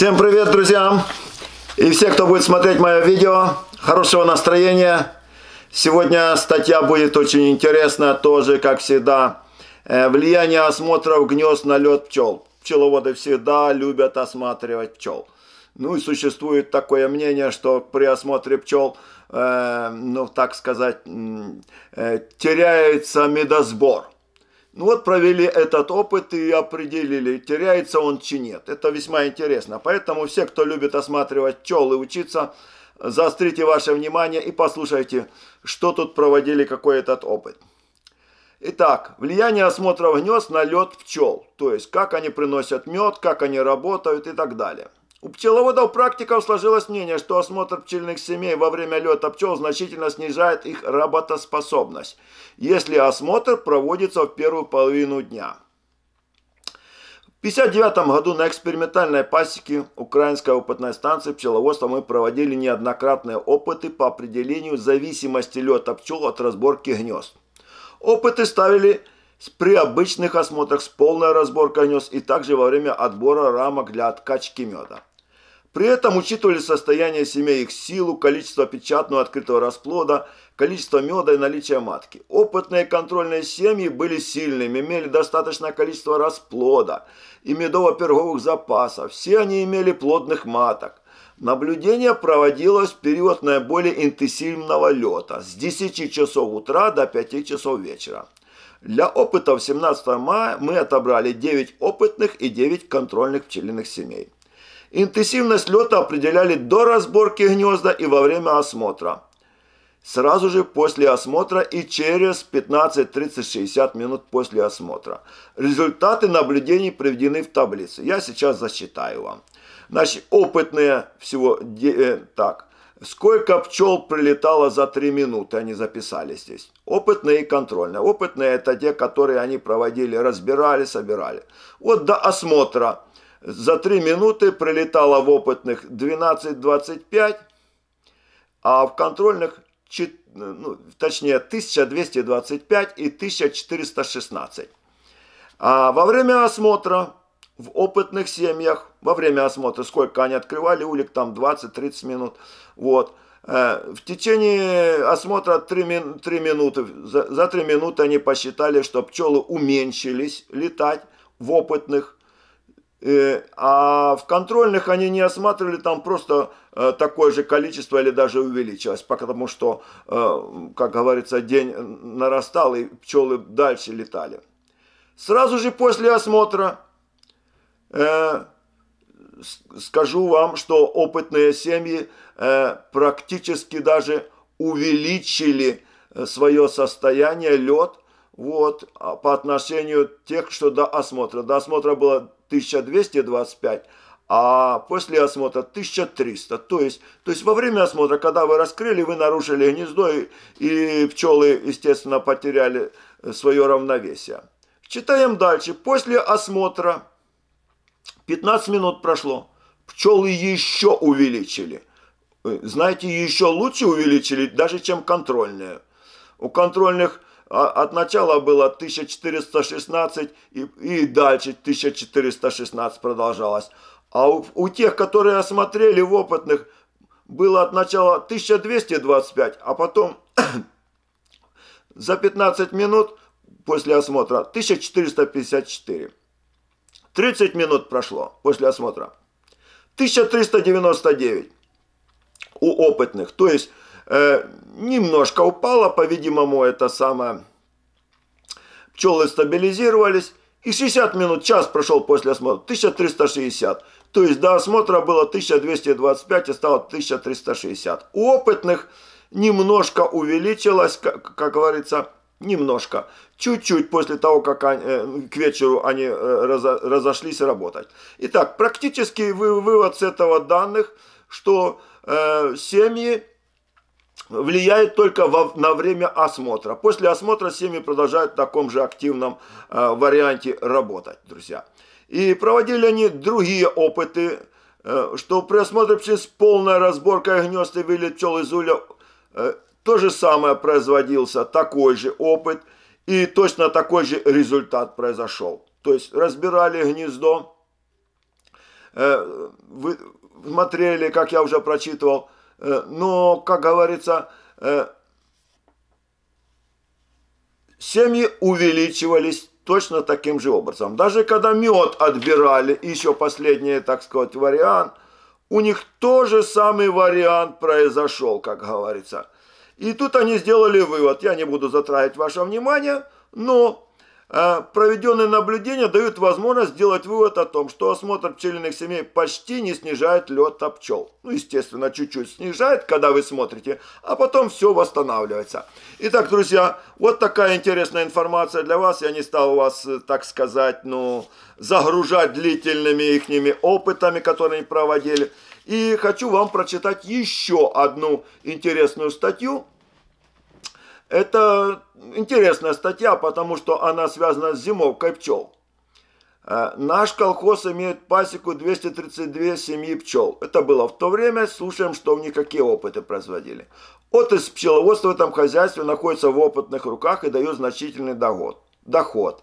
Всем привет, друзья! И все, кто будет смотреть мое видео, хорошего настроения! Сегодня статья будет очень интересная, тоже, как всегда, э, влияние осмотров гнезд на лед пчел. Пчеловоды всегда любят осматривать пчел. Ну и существует такое мнение, что при осмотре пчел, э, ну так сказать, э, теряется медосбор. Ну вот провели этот опыт и определили, теряется он чи нет. Это весьма интересно. Поэтому все, кто любит осматривать пчел и учиться, заострите ваше внимание и послушайте, что тут проводили, какой этот опыт. Итак, влияние осмотров гнезд на лед пчел, то есть как они приносят мед, как они работают и так далее. У пчеловодов-практиков сложилось мнение, что осмотр пчельных семей во время лета пчел значительно снижает их работоспособность, если осмотр проводится в первую половину дня. В 1959 году на экспериментальной пасеке Украинской опытной станции пчеловодства мы проводили неоднократные опыты по определению зависимости лета пчел от разборки гнезд. Опыты ставили при обычных осмотрах с полной разборкой гнезд и также во время отбора рамок для откачки меда. При этом учитывали состояние семей, их силу, количество печатного открытого расплода, количество меда и наличие матки. Опытные контрольные семьи были сильными, имели достаточное количество расплода и медово-перговых запасов. Все они имели плодных маток. Наблюдение проводилось в период наиболее интенсивного лета с 10 часов утра до 5 часов вечера. Для опытов 17 мая мы отобрали 9 опытных и 9 контрольных пчелиных семей. Интенсивность лета определяли до разборки гнезда и во время осмотра. Сразу же после осмотра и через 15-30-60 минут после осмотра. Результаты наблюдений приведены в таблице. Я сейчас засчитаю вам. Значит, опытные всего... Э, так, Сколько пчел прилетало за 3 минуты, они записали здесь. Опытные и контрольные. Опытные это те, которые они проводили, разбирали, собирали. Вот до осмотра за 3 минуты прилетало в опытных 12-25, а в контрольных, ну, точнее, 1225 и 1416. А во время осмотра в опытных семьях, во время осмотра, сколько они открывали улик, там 20-30 минут, вот, э, в течение осмотра 3, 3 минуты, за, за 3 минуты они посчитали, что пчелы уменьшились летать в опытных Э, а в контрольных они не осматривали там просто э, такое же количество или даже увеличилось, потому что, э, как говорится, день нарастал и пчелы дальше летали. Сразу же после осмотра скажу вам, что опытные семьи практически даже увеличили свое состояние лед вот, а по отношению тех, что до осмотра. До осмотра было 1225, а после осмотра 1300. То есть, то есть во время осмотра, когда вы раскрыли, вы нарушили гнездо, и, и пчелы, естественно, потеряли э, свое равновесие. Читаем дальше. После осмотра 15 минут прошло. Пчелы еще увеличили. Э, знаете, еще лучше увеличили, даже чем контрольные. У контрольных а от начала было 1416 и, и дальше 1416 продолжалось. А у, у тех, которые осмотрели в опытных, было от начала 1225, а потом за 15 минут после осмотра 1454. 30 минут прошло после осмотра. 1399 у опытных. То есть Э, немножко упала, по-видимому, это самое. Пчелы стабилизировались. И 60 минут, час прошел после осмотра, 1360. То есть до осмотра было 1225 и стало 1360. У опытных немножко увеличилось, как, как говорится, немножко. Чуть-чуть после того, как они, э, к вечеру они э, разошлись работать. Итак, практический вывод с этого данных, что э, семьи влияет только во, на время осмотра. После осмотра семьи продолжают в таком же активном э, варианте работать, друзья. И проводили они другие опыты, э, что при осмотре птиц полная разборка гнезд и вылет пчел из уля. Э, то же самое производился, такой же опыт, и точно такой же результат произошел. То есть разбирали гнездо, э, вы, смотрели, как я уже прочитывал, Э, но, как говорится, э, семьи увеличивались точно таким же образом. Даже когда мед отбирали, еще последний, так сказать, вариант, у них тоже самый вариант произошел, как говорится. И тут они сделали вывод, я не буду затратить ваше внимание, но а проведенные наблюдения дают возможность сделать вывод о том, что осмотр пчелиных семей почти не снижает лед от пчел. Ну, естественно, чуть-чуть снижает, когда вы смотрите, а потом все восстанавливается. Итак, друзья, вот такая интересная информация для вас. Я не стал вас, э, так сказать, ну, загружать длительными ихними опытами, которые они проводили. И хочу вам прочитать еще одну интересную статью, это интересная статья, потому что она связана с зимовкой пчел. Э, наш колхоз имеет пасеку 232 семьи пчел. Это было в то время, слушаем, что в них какие опыты производили. Отрасль пчеловодства в этом хозяйстве находится в опытных руках и дает значительный доход. доход.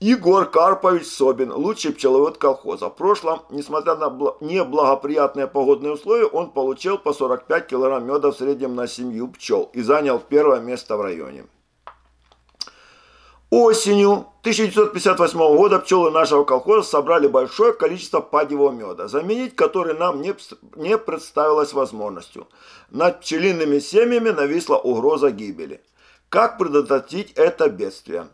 Игорь Карпович Собин, лучший пчеловод колхоза. В прошлом, несмотря на неблагоприятные погодные условия, он получил по 45 килограмм меда в среднем на семью пчел и занял первое место в районе. Осенью 1958 года пчелы нашего колхоза собрали большое количество падевого меда, заменить который нам не, не представилось возможностью. Над пчелиными семьями нависла угроза гибели. Как предотвратить это бедствие?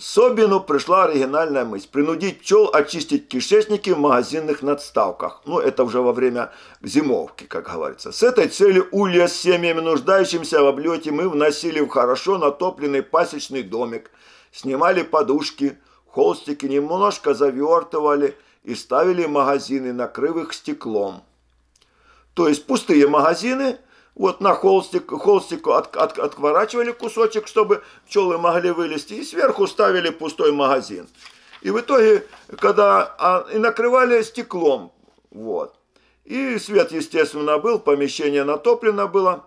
Собину пришла оригинальная мысль – принудить пчел очистить кишечники в магазинных надставках. Ну, это уже во время зимовки, как говорится. С этой целью улья с семьями, нуждающимся в облете, мы вносили в хорошо натопленный пасечный домик. Снимали подушки, холстики немножко завертывали и ставили магазины, накрыв их стеклом. То есть пустые магазины – вот на холстик, холстику от, от, отворачивали кусочек, чтобы пчелы могли вылезти, и сверху ставили пустой магазин. И в итоге, когда а, и накрывали стеклом, вот. И свет, естественно, был, помещение натоплено было.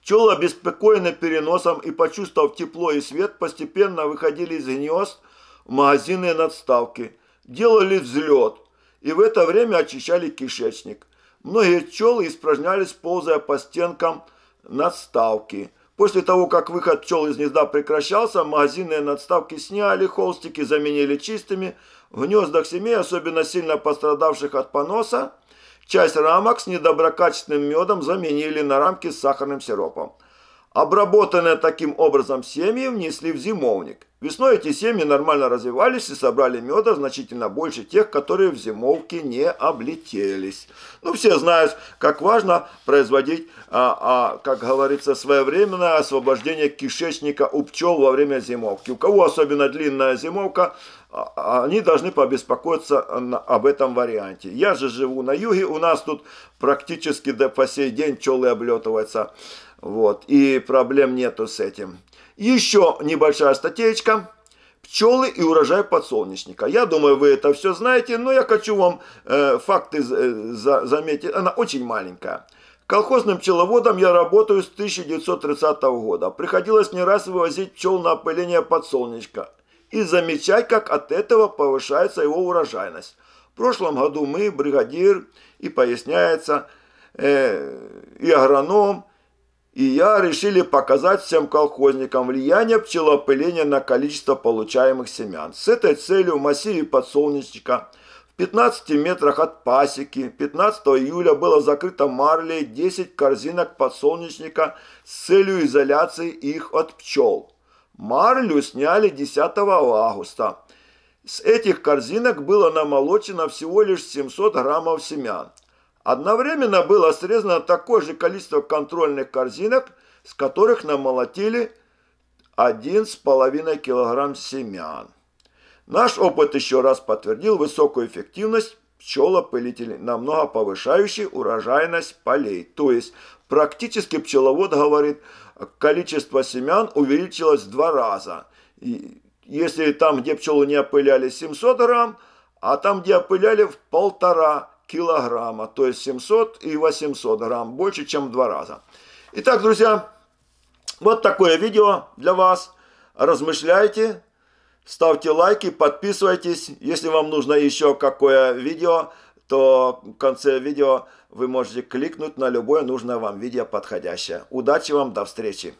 Пчелы, обеспокоены переносом и почувствовав тепло и свет, постепенно выходили из гнезд в магазины и надставки, делали взлет и в это время очищали кишечник. Многие пчелы испражнялись, ползая по стенкам надставки. После того, как выход пчел из гнезда прекращался, магазинные надставки сняли, холстики заменили чистыми. В гнездах семей, особенно сильно пострадавших от поноса, часть рамок с недоброкачественным медом заменили на рамки с сахарным сиропом. Обработанные таким образом семьи внесли в зимовник. Весной эти семьи нормально развивались и собрали меда значительно больше тех, которые в зимовке не облетелись. Ну, все знают, как важно производить, а, а, как говорится, своевременное освобождение кишечника у пчел во время зимовки. У кого особенно длинная зимовка, а, а, они должны побеспокоиться а, об этом варианте. Я же живу на юге, у нас тут практически до по сей день пчелы облетываются. Вот, и проблем нету с этим. Еще небольшая статейка. Пчелы и урожай подсолнечника. Я думаю, вы это все знаете, но я хочу вам э, факты э, за, заметить. Она очень маленькая. Колхозным пчеловодом я работаю с 1930 года. Приходилось не раз вывозить пчел на опыление подсолнечка и замечать, как от этого повышается его урожайность. В прошлом году мы, бригадир, и поясняется, э, и агроном, и я решили показать всем колхозникам влияние пчелопыления на количество получаемых семян. С этой целью в массиве подсолнечника в 15 метрах от пасеки 15 июля было закрыто марлей 10 корзинок подсолнечника с целью изоляции их от пчел. Марлю сняли 10 августа. С этих корзинок было намолочено всего лишь 700 граммов семян. Одновременно было срезано такое же количество контрольных корзинок, с которых намолотили 1,5 кг семян. Наш опыт еще раз подтвердил высокую эффективность пчелопылителей, намного повышающий урожайность полей. То есть практически пчеловод говорит, количество семян увеличилось в два раза. И если там, где пчелу не опыляли 700 грамм, а там, где опыляли в полтора килограмма, то есть 700 и 800 грамм, больше, чем в два раза. Итак, друзья, вот такое видео для вас. Размышляйте, ставьте лайки, подписывайтесь. Если вам нужно еще какое видео, то в конце видео вы можете кликнуть на любое нужное вам видео подходящее. Удачи вам, до встречи!